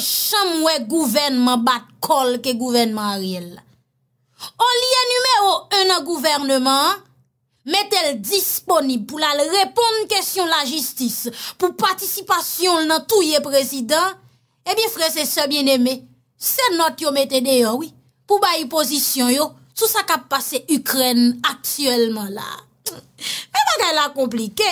chanmwe gouvenman bat kol ke gouvenman riel. On liye numero un nan gouvernman, met el disponib pou la l repond kèsyon la jistis, pou patisipasyon nan touye prezident, e eh bin frese se bien eme, se not yo metene yo, pou bayi pozisyon yo, sou sa kap pase Ukren aktuelman la. Pe baga la komplike,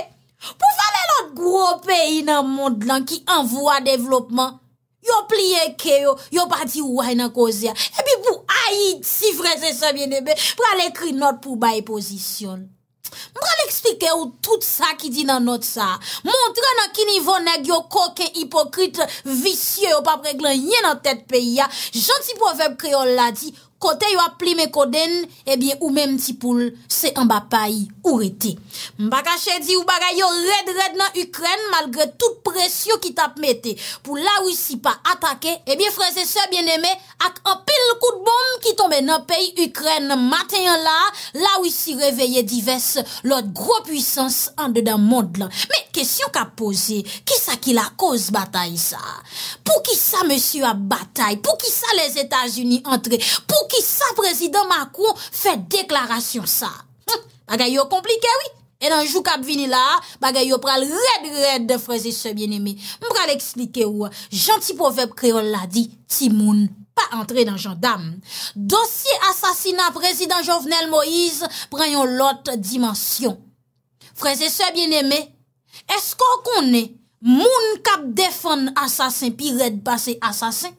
pou fale lot gro peyi nan mond lan ki envwa devlopman, Yo pliye ke yo, yo pa di woy nan kozya. Epi pou ayit si freze sa menebe, mbra le kri not pou bayi pozisyon. Mbra le eksplike yo tout sa ki di nan not sa. Montre nan ki nivonek yo koke, hipokrite, visye yo pa preklen yen nan tet peyi ya. Janti povep kri yo la di... kote yo ap pli me koden, ebyen ou men mti poul, se an bapay ou rete. Mbakache di ou bagay yo red red nan Ukren, malgre tout presyo ki tap mette. Pou la wisi pa atake, ebyen franse se bieneme, ak an pil kout bom ki tome nan pey Ukren maten la, la wisi reveye divers, lot gro puissance an de dan mod lan. Men, kesyon ka pose, kisa ki la koz batay sa? Pou ki sa monsi a batay? Pou ki sa les Etats-Unis entre? Pou ki sa prezident Macron fè deklarasyon sa. Mbaga yo komplike wè. E dan jou kap vini la, mbaga yo pral red red de freze se bien eme. Mbral eksplike wè, janti povep kreol la di, si moun pa entre dan jandam. Dosye asasina prezident Jovenel Moïse, preyon lot dimensyon. Freze se bien eme, esko konè, moun kap defon asasin pi red base asasin?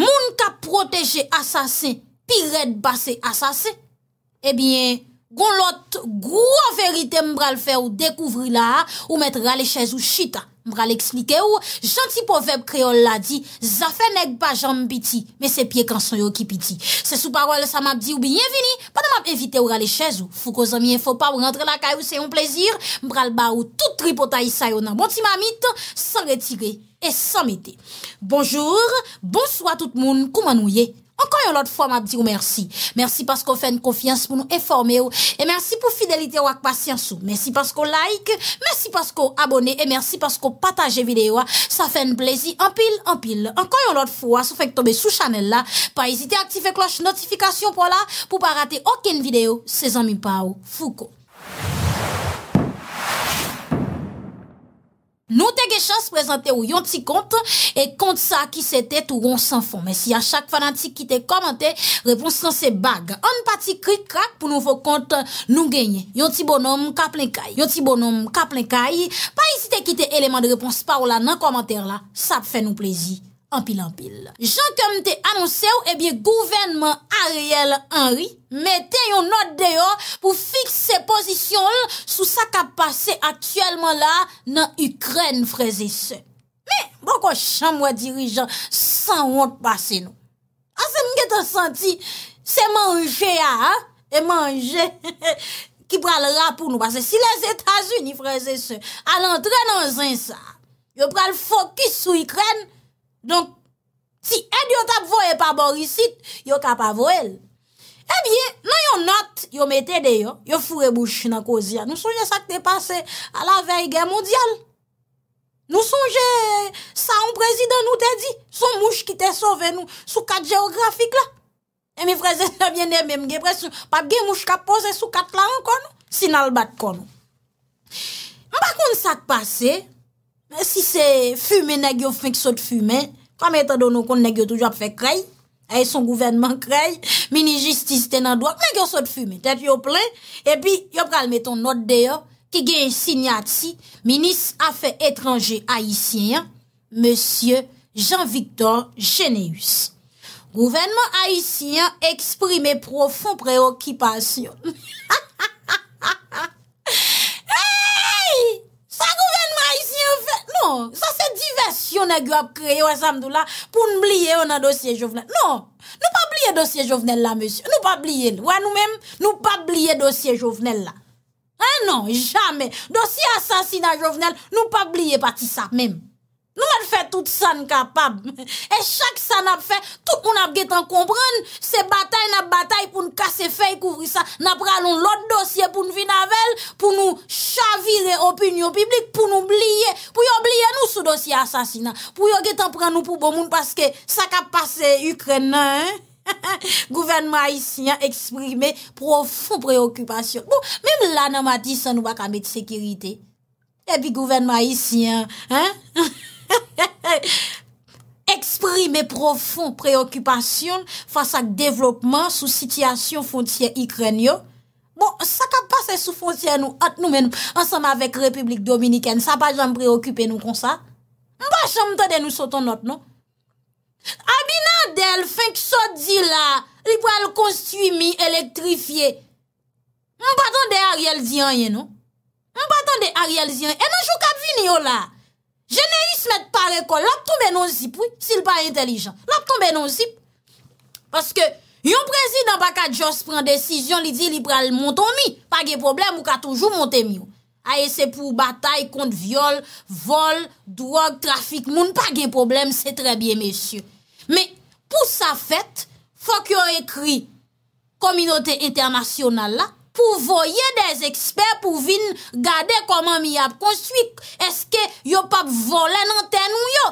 Moun kap proteje asasin pi red base asasin? pi red basse asase, ebyen, eh goun lot, gwa verite mbra l fe ou dekouvri la, ou mette rale chez ou chita. Mbra l ekslike ou, janti poveb kreol la di, zafen ek pa jan piti, me se pie kanson yo ki piti. Se sou parol sa map di ou bienvini, padan map evite ou rale chez ou. Fou ko zami enfo pa ou rentre la kay ou se yon plezir, mbra l ba ou tout ripota yi sayo nan bonti mamit, san retire, e san mete. Bonjour, bonswa tout moun, kouman ou ye? l'autre fois m'a merci. Merci parce qu'on fait une confiance pour nous informer et merci pour fidélité ou patience ou. Merci parce qu'on like, merci parce qu'on abonne et merci parce qu'on partage vidéo. Ça fait un plaisir en pile en pile. Encore une l'autre fois, si vous faites tomber sous channel là, pas hésiter à activer cloche notification pour là pour pas rater aucune vidéo. ses amis Pao Foucault. Nou te ge chans prezante ou yon ti kont E kont sa ki se te tou ron san fon Men si a chak fanatik ki te komante Reponsan se bag An pati krik krak pou nou fok kont nou genye Yon ti bonom ka plen kay Yon ti bonom ka plen kay Pa isi te kite eleman de repons pa ou la nan komante la Sa pfe nou plezi Anpil-anpil. Jean-Comte annonse ou, ebye, gouvernement Ariel Henry mette yon note deyo pou fikse posisyon sou sa ka pase aktuelman la nan Ukren freze se. Me, bako chanmwe dirijan san wote pase nou? Ase ah, mge te santi, se manje ya, he? E manje, he he, ki pral rapou nou. Se si les Etats-Unis freze se, al entre nan zin sa, yo pral fokus sou Ukren, Donk, si ed yo tap vo e pa borisit, yo ka pa vo el. Ebyen, eh nan yo not yo metede yo, yo fure bouch na kozya, nou sonje sak te pase a la veye gen mondial. Nou sonje sa un prezident nou te di, son mouch ki te sove nou sou kat geografik la. Emi eh vrezen la biene menm gebre sou, pa gen mouch ka pose sou kat la an kono, si nan al bat kono. Mba kon sak pase... Mais si c'est fumer nèg yo fin saute fumer comme étant donné qu'on nèg yo toujours fait craie, et eh, son gouvernement craille mini justice t'en droit nèg saute fumer T'es yo plein et puis yo pral metton une note d'ailleurs, qui gagne signati ministre affaires étrangères haïtien monsieur Jean-Victor Généus. Gouvernement haïtien exprime profond préoccupation. Non, sa se divers yon e gwe ap kreye wè samdou la pou nou blye wè nan dosye jovenel. Non, nou pa blye dosye jovenel la, monsi. Nou pa blye, wè nou mèm, nou pa blye dosye jovenel la. Ha, non, jamè. Dosye asansi nan jovenel, nou pa blye pati sa mèm. Nou man fè tout san kapab. E chak san ap fè, tout moun ap getan kompren. Se batay nan batay pou nou kase fèy kouvri sa. Nan praloun lot dosye pou nou vinavell. Pou nou chavire opinyon piblik. Pou nou blye. Pou yo blye nou sou dosye asasina. Pou yo getan pran nou pou bon moun. Paske sa kap pase Ukrena. Gouvenman isyan eksprime profon preokupasyon. Mèm la nan mati sa nou baka met sekirite. E pi gouvenman isyan. Ha? Eksprime profon preokupasyon Fasak devlopman Sou sityasyon fontye ikren yo Bon, sakap pase sou fontye nou Ot nou men nou Ansama vek republik dominiken Sa pa jan preokupen nou kon sa Mpa chanm tade nou soton not nou Abina del feng sot di la Li pou al konstuimi elektrifye Mpa tande a riel ziyan ye nou Mpa tande a riel ziyan Eman chou kap vini yo la Je ne yon se par école. l'a tombé non zip, s'il pas intelligent. L'a tombé non zip. Parce que, yon président pas qu'à prend décision, il dit, il pral monton mi. Pas de problème, ou qu'à toujours monter mi. Aye, ah, c'est pour bataille contre viol, vol, drogue, trafic, moun, pas de problème, c'est très bien, messieurs. Mais, pour sa fête, faut qu'on écrit communauté internationale là, pou voye des ekspert pou vin gade koman mi ap konstwi. Eske yo pap vole nan ten nou yo?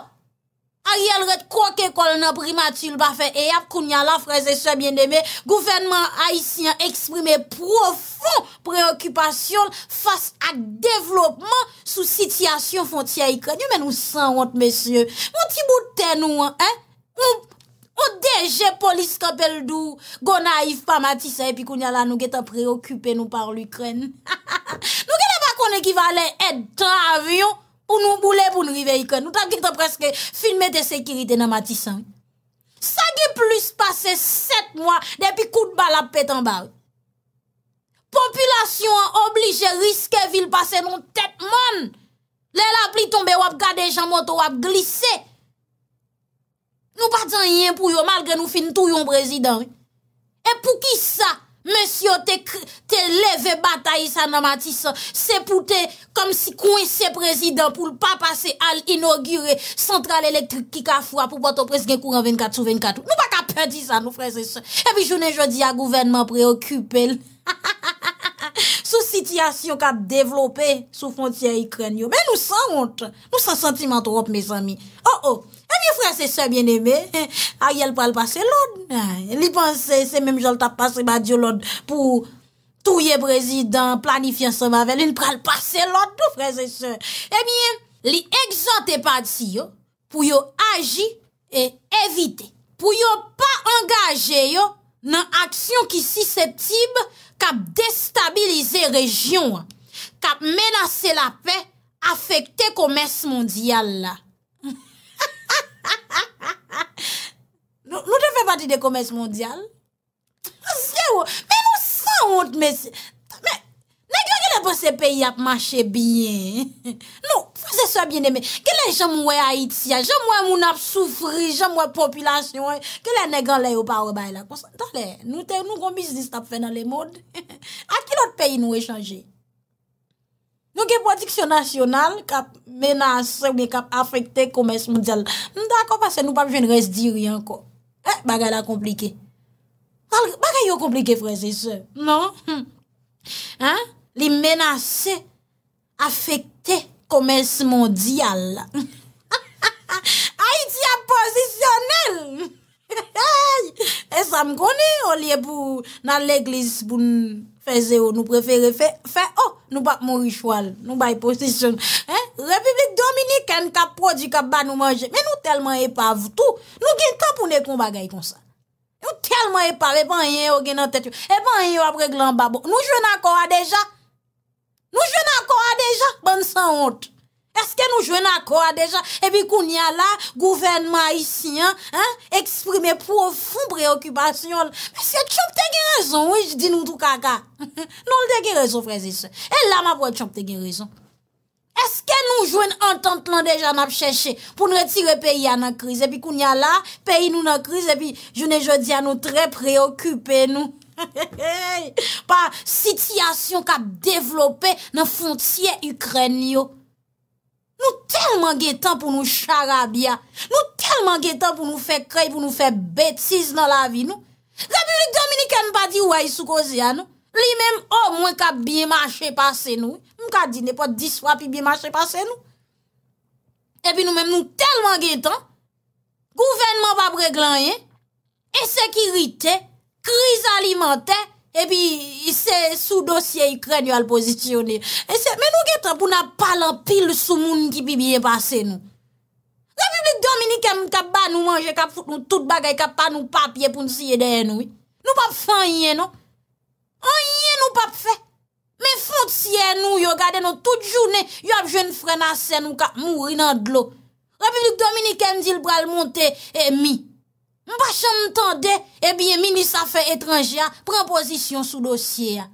A yel ret kwa ke kolon ap rimatil pa fe e ap koun yan la fraze sebyen deme, gouvenman Haitien eksprime profon preokupasyon fas ak devlopman sou sityasyon fon tia yi kwen. Yo men nou san wote mesye. Moun ti bout ten nou an, eh? Je polis kapel dou, go naif pa Matisa Epi koun yala nou geta preokupen nou par l'Ukraine Nou genen pa kon ekivalen etra avyon Ou nou mboule pou nou viveyken Nou tan genen preske filmete sekirite nan Matisa Sa gen plus pase set mwa depi kout bal ap petan bal Populasyon an oblige riske vil pase nou tetman Le la pli tombe wap gade jan moto wap glise Nou pa djan yen pou yo, mal gen nou fin tou yon prezident. E pou ki sa, men sio te leve bata yi sa nan mati sa, se pou te kom si kon yi se prezident pou l pa pase al inaugure sentral elektrik ki ka fwa pou bato prez gen kouran 24-24. Nou pa ka pedi sa nou prezident. E bi jounen jodi a gouvenman preokupel. Sou sityasyon ka developè sou fontyè yi kren yo. Men nou san mont. Nou san sentiment ou op, mes ami. Oh, oh. E mi fran se se bien eme, a ye l pral pase l od. Li panse se menm jol ta pase ma diyo l od pou touye prezident planifyan se ma ven. Li pral pase l od nou fran se se. E mi li egzote pati yo pou yo aji evite. Pou yo pa engaje yo nan aksyon ki siseptib kap destabilize rejyon. Kap menase la pe, afekte komers mondyal la. Nou te fè pati de komès mondial? Sè ou, men nou sè ont mè sè. Mè, nèk yo gè lè pou se peyi ap mache biyen. Nou, fò se sè biyen de mè. Gè lè jèm wè Haiti, jèm wè moun ap soufri, jèm wè popilasyon. Gè lè nèk an lè yo pa wè bay la. Mè, nou te, nou gòmizist ap fè nan lè mod. A ki lòt peyi nou e chanje? Nou gen prodiksyon nasyonal kap menase ou ne kap afekte komers mondyal. Mdakon pasen nou pap jen res di riyan ko. Eh, bagay la komplike. Bagay yo komplike frese se. Non. Ha? Hm. Li menase afekte komers mondyal. Ha ha ha! Ha iti ya posisyonel! Ha ha ha! E sa m konen ou liye pou nan leglis pou nou prefere fe ok. Oh. Nou bak mori chwal, nou bay posisyon. Republik Dominik, ken ka prodik, ka ban nou manje. Men nou telman epav tou. Nou gen tapounen kon bagay kon sa. Nou telman epav, e ban yen yo gen nan tetyo. E ban yen yo apre glan babo. Nou jwen akora deja. Nou jwen akora deja. Ban san ont. Eske nou jwen akor dejan? Epi koun ya la, gouvenman isi, eksprime profoun preokupasyon. Mwen se chom te gen rezon, wè, jdi nou tou kaka. Non l de gen rezon, frèzise. E la, ma wè chom te gen rezon. Eske nou jwen antant lan dejan nap chèche pou nou retire peyi an akriz? Epi koun ya la, peyi nou nan akriz, epi jounen jodi an nou tre preokupè nou. Pa, sitiyasyon kap devlopè nan fontye Ukren yo. Nou telman getan pou nou charabia, nou telman getan pou nou fe krey, pou nou fe betiz nan la vi nou. Republik Dominika nou pa di woy sou kozya nou. Li menm ou mwen ka bie manche pase nou. Mwen ka di nepo di swa pi bie manche pase nou. E pi nou menm nou telman getan. Gouvenman va bre glanye. Esekirite, kriz alimentè. E pi, sou dosye ikren yo al pozisyonir. Men nou getan pou nan palan pil sou moun ki pi biye pase nou. Republik Dominikem kap ba nou manje, kap foute nou tout bagay, kap pa nou papye pou nou siye deyè nou. Nou pap fè an yè non. nou. An yè nou pap fè. Men foute siye nou, yo gade nou tout jounè, yo ap jwen fre nan sen nou kap mou rinan dlo. Republik Dominikem zil pral monte e mi. Mpa chan mtande, ebi eh e minis afe etranjia, premposisyon sou dosye a.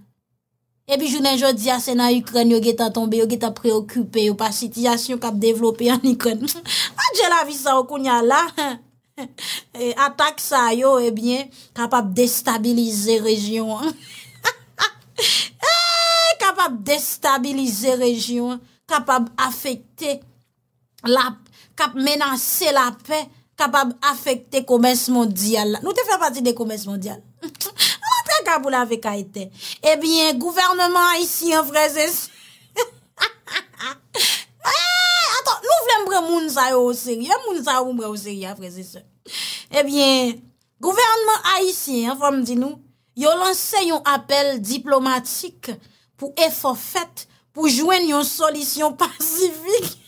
Ebi eh jounen jodi a senan Ukran yo geta tombe, yo geta preokupè yo pa sitiyasyon kap devlopè anikon. A djè la vi sa okounya la, eh, atak sa yo ebi, kap ap destabilize rejyon. Kap ap destabilize rejyon, kap ap afekte, kap menanse la pey, kapab afekte komez mondial la. Nou te fe pati de komez mondial. Mwen prekabou la ve kaite. Ebyen, gouvernement aisyen freze se... Ha ha ha ha! Ha ha ha ha! Aton, nou vlem bre moun sa yo o seri. Yo moun sa yo moun bre o seri ya freze se. Ebyen, gouvernement aisyen, fom di nou, yo lanse yon apel diplomatik pou efofet, pou jwen yon solisyon pasifik.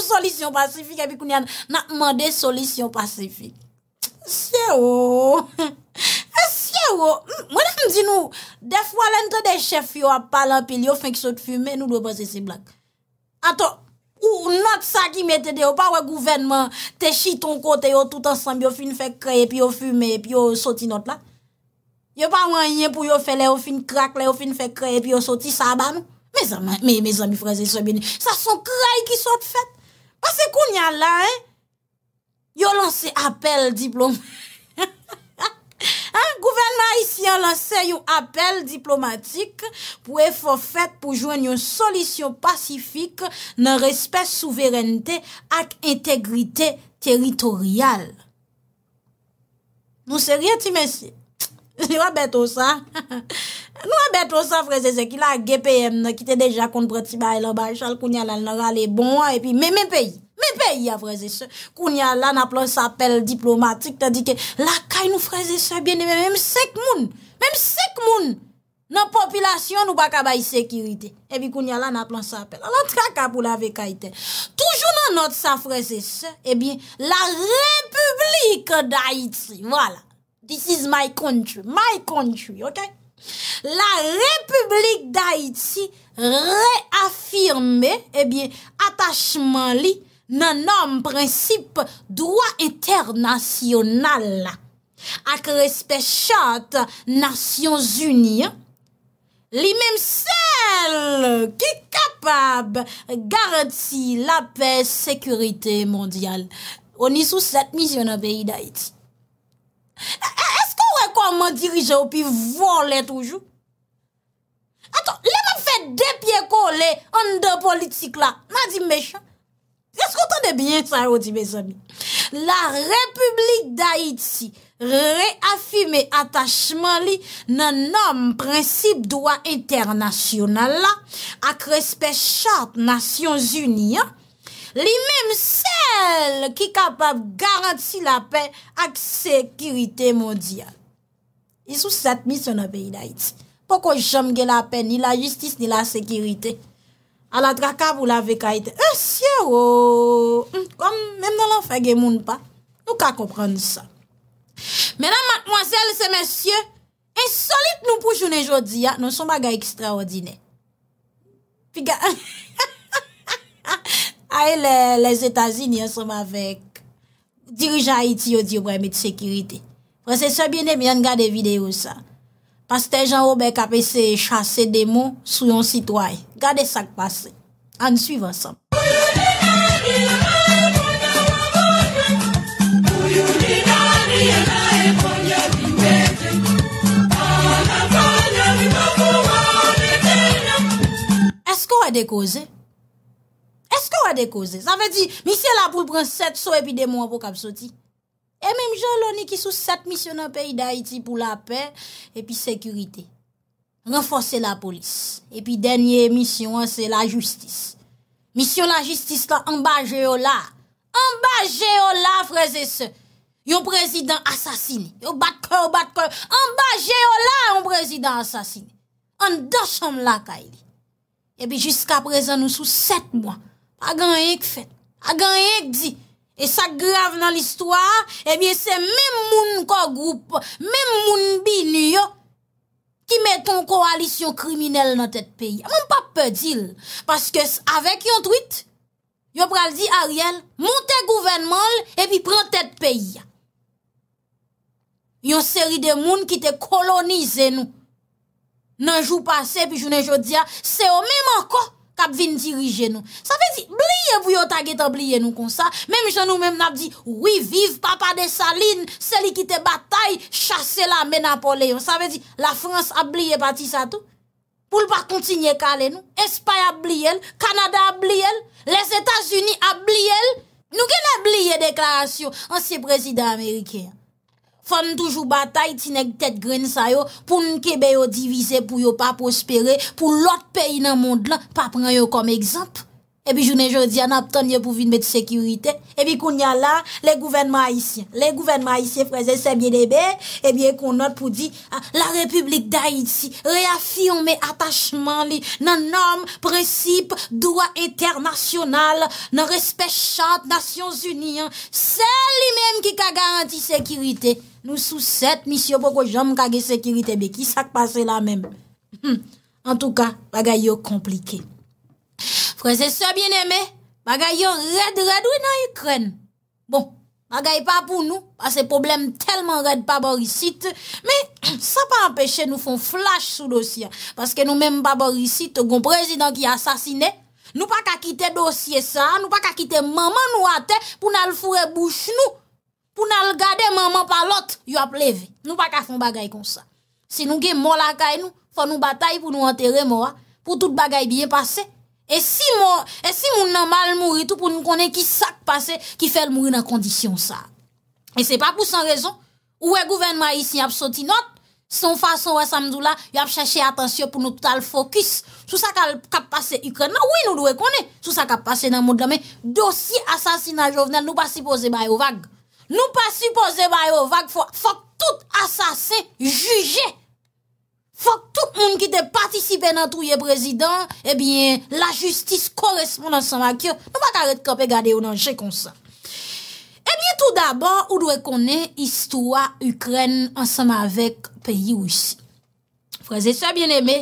solisyon pasifik api koun yan nan mande solisyon pasifik siye wou siye wou mwen an di nou def wale nte de chef yo apal an pil yo fin ki sote fume nou dwe pwese se blak anton ou not sa ki metede yo pa wè gouvenman te chi ton kote yo tout ansanbi yo fin fe kreye pi yo fume pi yo sote not la yo pa wanyen pou yo fe le yo fin krak le yo fin fe kreye pi yo sote saban me zan mi freze se bini sa son krai ki sote fete Pase koun yal la, eh, yon lanse apel diplomatik pou efofet pou jwen yon solisyon pasifik nan respes souverenite ak integrite teritorial. Nou se riyen ti men se. Se yon apel diplomatik pou efofet pou jwen yon solisyon pasifik nan respes souverenite ak integrite teritorial. Nou a beton sa freze se ki la GPM non, na, ki te deja kon preti baye lò baye chal, koun ya la nan rale bon an, epi men men peyi, men peyi a freze se. Koun ya la nan plan sa apel diplomatik, ta di ke la kay nou freze se, ben eme, eme sek moun, eme sek moun, nan popilasyon nou baka baye sekirite. Epi koun ya la nan plan sa apel. Alon tra ka pou la vekaiten. Toujou nan not sa freze se, epi la republik da iti. Voilà. This is my country, my country, ok? La Republik Daiti re-afirme Ebyen, eh atachman li nan nanm prinsip Dwa internasyonal Ak respechat Nasyon Zuni Li mem sel ki kapab Garanti la pes, sekurite mondyal Oni sou setmiz yon apeyi Daiti kon man dirije ou pi vole toujou. Aton, le man fè depye kole an de politik la, man di mechan. Eskoutan de bie, sa yo di me zoni. La Republik Daïti reafime atachman li nan nanm prinsip doa internasyonal la ak respè charte Nasyons Uniyan, li mem sel ki kapab garanti la pe ak sekirite modyal. Y sou set mi se nan pe y da iti. Po ko jom ge la pen ni la justis ni la sekirite. Alat kaka pou la vek eh, oh! a iti. Eh sio, ou, mwen nan la fege moun pa. Nou ka komprende sa. Mwenan matmwansel se mwen sio, esolit nou pou jounen jodi ya, non soma ga ekstraordine. Pi ga, ae le zetazi ni ansoma vek dirijan iti yo diyo bremite sekirite. Prese se byen e byen gade videyo sa. Paste jan ou be kapese chase demon sou yon sitwai. Gade sak pase. An suiv ansam. Eske ou e dekoze? Eske ou e dekoze? Sa ve di misye la pou pran set so epi demon pou kapsoti? E mèm jò lò ni ki sou set misyon an peyi d'Haïti pou la pey, epi sekurite. Renfose la polis. Epi denye misyon an, se la justis. Misyon la justis kan ambaje yo la. Ambaje yo la, freze se. Yo prezident asasini. Yo batkò, batkò. Ambaje yo la, yo prezident asasini. An dosom la kaidi. E epi jiska prezen nou sou set mwa. Agan yek fet. Agan yek di. E sa grav nan l'histoire, ebyen eh se mem moun ko groupe, mem moun bin yo, ki met ton koalisyon kriminelle nan tet peyi. Moun pape di l, paske avek yon tweet, yon pral di a riyen, monte gouvenmanl, epi pran tet peyi. Yon seri de moun ki te kolonize nou. Nan jou pase, pi jounen joudia, se yo mem anko. ap vin dirije nou. Sa ve di, bliye pou yo taget ap bliye nou kon sa, menm jan nou menm nap di, oui, viv, papa de saline, seli ki te batay, chase la menapoleyon. Sa ve di, la Frans ap bliye pati sa tou, pou l pa kontinye kale nou, Espany ap bliye, Kanada ap bliye, les Etats-Unis ap bliye, nou gen ap bliye deklarasyon, ansi prezident Amerikey. Fon toujou batay ti nek tet gren sa yo pou nkebe yo divize pou yo pa pospere pou lot peyi nan moun de lan pa pren yo kom ekzamp. Ebi jounen jodi an ap ton yo pou vinbe te sekirite. Ebi kon nye la, le gouvenman Haitien. Le gouvenman Haitien, freze, se binebe, ebi kon not pou di la republik da Haiti reafirme atachman li nan norm, prinsip, doa eternasyonal, nan respes chant, nasyon zuniyan. Se li men ki ka garanti sekirite. Nou sou set misyon pou kou jom kage sekirite be, ki sak pase la men. Hmm. En tou ka, bagay yo komplike. Frè, se se bien eme, bagay yo red red ou nan yu kren. Bon, bagay pa pou nou, pa se problem telman red pa borisite, men, sa pa empèche nou fon flash sou dosye. Paske nou menm pa borisite, goun prezident ki asasine, nou pa kakite dosye sa, nou pa kakite maman ou ate, pou nan fure bouche nou. Pour nous garder, maman par l'autre, il a levé. Nous pas qu'à faire bagay comme ça. Si nous gen mort la caille nous, faut nous bataille pour nous enterrer mort hein. pour toute bagaille bien passer. Et si mon et si mon nan mal mourir tout pour nous connaître qui s'est passé qui fait le mourir dans condition ça. Et c'est pas pour sans raison ou est gouvernement ici a sorti note son façon ouais samedi là, y a cherché attention pour nous le focus sur ça qui a passé Ukraine. Oui, nous devons connaître sur ça qui passé dans le monde mais dossier assassinat Jovenel nous pas supposé bailler vague. Nou pa suppose Bayevovak, fok tout asase juje. Fok tout moun ki te patisipe nan touye prezident, ebyen eh la justis koresponde anseman kyo. Mwen pa karet kope gade ou nan che konsan. Ebyen eh tout daban, ou dwe konen istwa Ukren anseman vek peyi ou isi. Freze, sou a bien eme.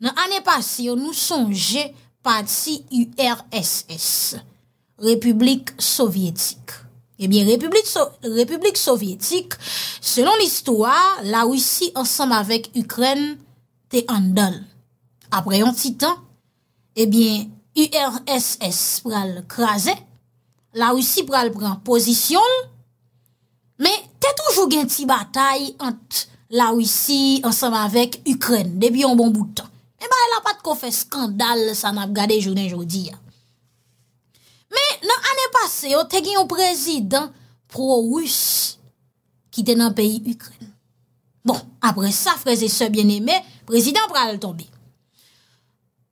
Nan ane pasi, ou nou sonje pati URSS, Republik Sovyetik. Ebyen, Republik Sovyetik, selon l'histoire, la Rusi ansam avek Ukren te andal. Apre yon titan, ebyen, eh URSS pral krasen, la Rusi pral pran posisyon, me te toujou gen ti batay ant la Rusi ansam avek Ukren, debi yon bon boutan. Eh Eba, el apat kon fe skandal sa nap gade jounen joudi ya. Nan ane pase yo te gen yon prezident pro-Russi ki te nan peyi Ukren. Bon, apre sa, freze se bieneme, prezident pral tombe.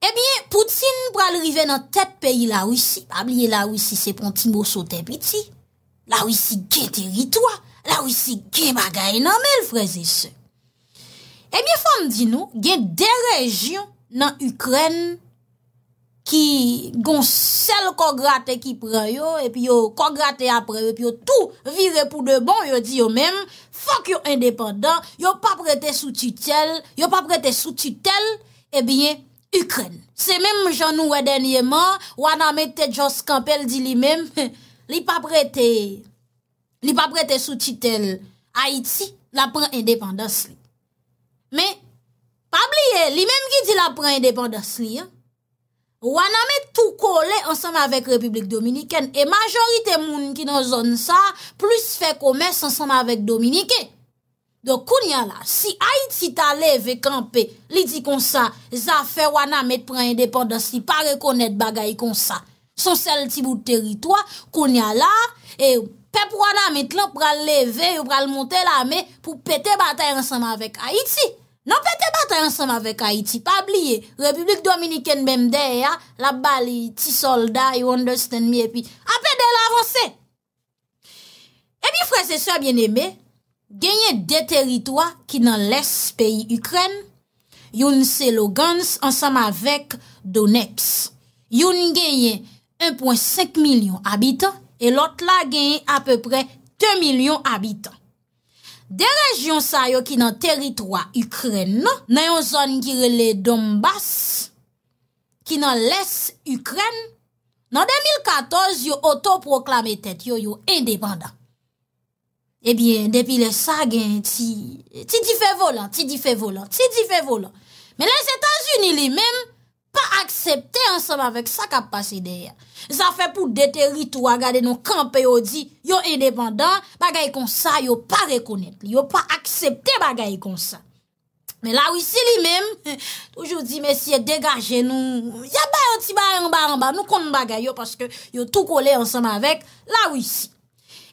Ebyen, Poutine pral rive nan tet peyi la Russi. Pabliye la Russi se pon ti mou sote piti. La Russi gen teritwa. La Russi gen bagay nanmel, freze se. Ebyen, fom di nou, gen de rejyon nan Ukren pral. ki gon sel kongrate ki pran yo, epi yo kongrate apre yo, epi yo tou vire pou de bon, yo di yo men, fok yo independant, yo pa prete sou tutel, yo pa prete sou tutel, ebyen, eh Ukren. Se men, jounou wè denye man, wana mette Jos Campel di li men, li pa prete, li pa prete sou tutel, Haiti, la pran independans li. Men, pa bliye, li men ki di la pran independans li, an, Wana met tou kole ansanm avèk Republik Dominiken e majorite moun ki nan zon sa plus fè komès ansanm avèk Dominiken. Dok koun ya la, si Haiti ta leve kampe, li di kon sa, zafè wana met pran indépendansi pa rekonèt bagay kon sa. Son sel tibou teritwa, koun ya la, pep wana met lan pral leve ou pral monte la me pou pète batay ansanm avèk Haiti. Nan pe te batay ansam avek Haiti, pa bliye, Republik Dominikene bemde ya, la bali ti soldat, you understand me, e pi, apè de la avanse. E pi fre se soye bien eme, genye de teritwa ki nan les peyi Ukren, yon se Logans ansam avek Donetsk, yon genye 1.5 milyon abitan, e lot la genye apè pre 2 milyon abitan. De rejyon sa yo ki nan teritwa Ukren non? nan, nan yon zon ki rele Dombas, ki nan les Ukren, nan 2014 yo autoproklame tet yo yo indepanda. Ebyen, eh depi le sa gen ti, ti di fe volan, ti di fe volan, ti di fe volan. Men lè s'Etats-Unis li menm. seman vek sa kap pase deyè. Zafè pou dete ritou a gade nou kampe yo di, yo indépendant, bagay kon sa yo pa rekounet li, yo pa aksepte bagay kon sa. Men la wisi li mèm, toujou di, mesye, degaje nou, ya bay an ti bay an ba an ba, nou kon bagay yo, paske yo tou kole en seman vek, la wisi.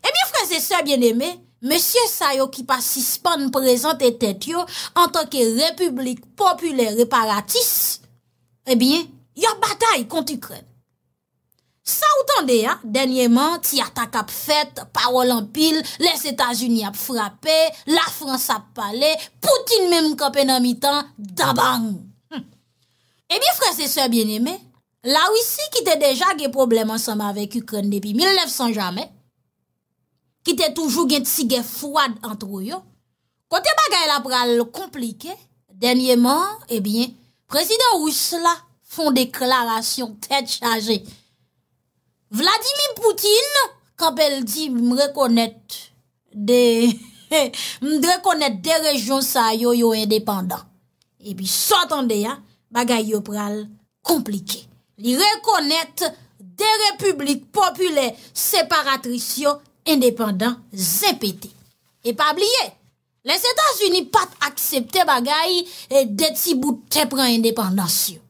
Ebyen franse se bienemè, mesye sa yo ki pa sispan prezante tet yo, an tanke republik populè reparatis, ebyen, eh yo batay kont Ukren. Sa ou tan de ya, denye man, ti atak ap fet, parol an pil, les Etats-Unis ap frape, la Fransa ap pale, Poutine men mkope nan mitan, dabang! Ebi, frese se, bien eme, la wisi ki te deja ge problem ansama avek Ukren depi 1900 jamen, ki te toujou gen tsi ge fwad antro yo, kote bagay la pral komplike, denye man, ebi, eh prezident Rus la, Fon deklarasyon, tèd chaje. Vladimir Poutine, kap el di m rekonèt de... m rekonèt de rejon sa yo yo indépendant. E pi sotande ya, bagay yo pral komplike. Li rekonèt de republik populè separatrisyon indépendant zépété. E pa bliye, lè Sètans-Unis pat aksepte bagay et det si bout te pran indépendansyon.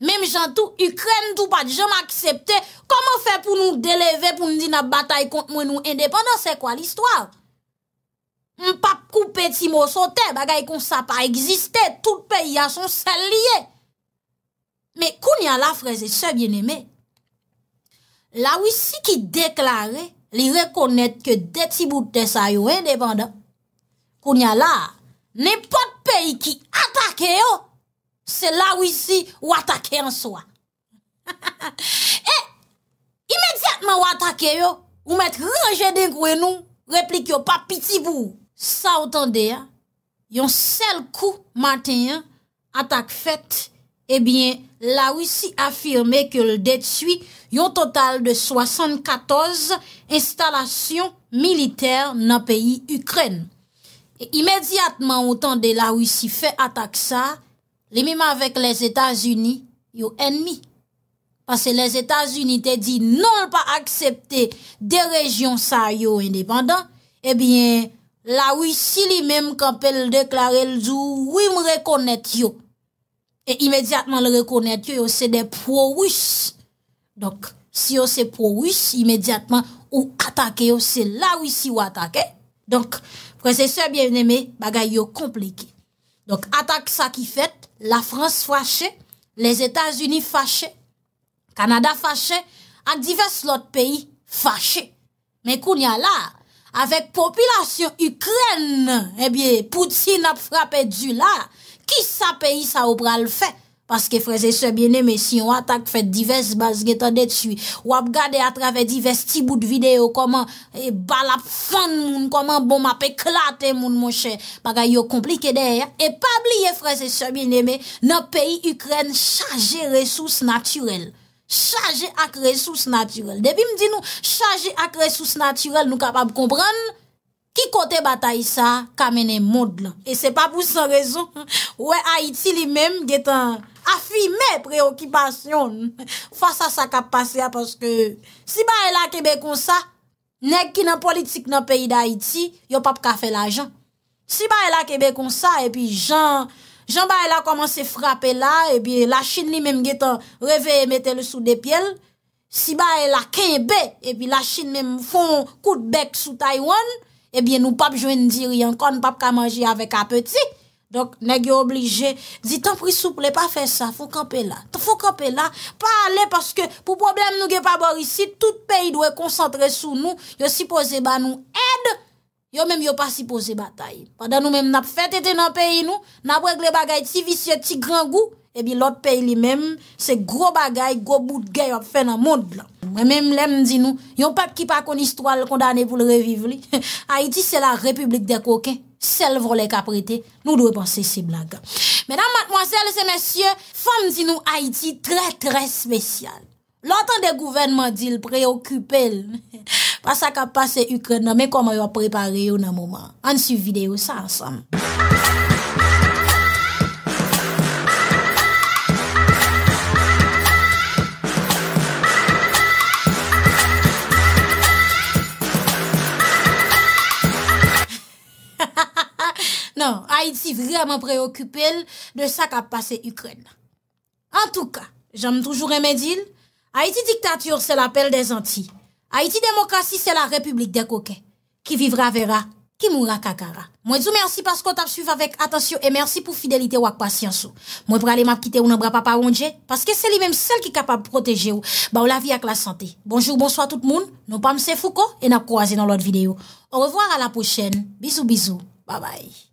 Mem jan tou, Ukren tou pa di jom aksepte, koman fe pou nou deleve pou nou di na batay kont mwen nou indepenan, se kwa l'histoire? M pa koupe ti mou sote, bagay kon sa pa eksiste, tout peyi a son sel liye. Me, koun ya la freze, se bien eme, la wisi ki deklare li rekonet ke deti bout de sa yo indepenan, koun ya la, ne pot peyi ki atake yo, Se la wisi ou atake an so a. Ha ha ha. E, eh, imediatman ou atake yo, ou met reje den kwenou, replik yo pa pitibou. Sa otan de ya, yon sel kou maten ya, atak fet, e eh bien la wisi afirme ke l detui yon total de 74 instalasyon militer nan peyi Ukren. E imediatman otan de la wisi fe atak sa, Les mêmes avec les États-Unis, yo ennemi. Parce que les États-Unis te dit non pas accepter des régions ça yo indépendant. Eh bien, la Russie lui-même quand elle déclare le dit oui me reconnaître yo. Et immédiatement le reconnaît yo c'est des pro russes Donc si yo c'est pro russe immédiatement ou attaquer yo c'est la Russie ou attaquer. Donc, ça bien-aimé, bagay compliqué. Donc, attaque ça qui fait, La France faché, les Etats-Unis faché, Kanada faché, an divers lot peyi faché. Mè koun ya la, avèk popilasyon Ukren, eh ebyè, Poutin ap frapè du la, ki sa peyi sa obral fè? Paske freze sebyen eme, si yon wak tak fet divers bazgetan detu, wap gade atrave divers tibout videyo koman eh, balap fan moun, koman bom ap eklate moun monshe. Paga yo komplike de e, e pabli ye freze sebyen eme, nan peyi Ukren chaje resous naturel. Chaje ak resous naturel. Depi m di nou, chaje ak resous naturel nou kapab kompran? ki kote batay sa, kamene moud la. E se pa pou san rezon, ou e Haiti li mem, getan afime preokipasyon, fasa sa kap pasya, paske si ba e la kebe kon sa, neg ki nan politik nan peyi da Haiti, yo pap ka fe la jan. Si ba e la kebe kon sa, e pi jan, jan ba e la komanse frape la, e pi la chine li mem getan reveye mette le sou depyel, si ba e la kebe, e pi la chine mem fon koutbek sou Taiwan, Ebyen nou pap jwen di riyan, kon pap ka manji avek a peti. Donk neg yo oblije, di tan pri souple pa fe sa, fwo kape la. Fwo kape la, pa ale paske pou problem nou ge pa bor isi, tout peyi dwe koncentre sou nou, yo sipose ba nou ed, yo menm yo pa sipose ba tay. Padan nou menm nap fet ete nan peyi nou, nap wègle bagay ti visye ti gran gou, Ebi lot peyi li menm, se gro bagay, go bout gey ap fe nan moun de blan. Mwen menm lem di nou, yon pep ki pa koni stwa l kondane pou l reviv li. Haiti se la republik de koke, sel vro le ka prete, nou dwe panse se blaga. Mwenam matmwansel se mensye, fam di nou Haiti tre tre spesyal. Lantan de gouvenman di l preokupel. Pasak ap pase Ukrena, me koma yo prepare yo nan mouman. An su videyo sa ansam. Non, Haïti vraiment préoccupé de ça qu'a passé Ukraine. En tout cas, j'aime toujours aimer dire, Haïti dictature, c'est l'appel des Antilles. Haïti démocratie, c'est la république des coquets. Qui vivra verra, qui mourra kakara. Moi, je vous remercie parce qu'on t'a suivi avec attention et merci pour fidélité ou patience. Moi, pour aller m'a quitter ou bras papa parce que c'est lui-même celle qui est capable de protéger ou, bah, la vie avec la santé. Bonjour, bonsoir tout le monde. Non pas se Foucault et nous croisons dans l'autre vidéo. Au revoir à la prochaine. Bisous, bisous. Bye bye.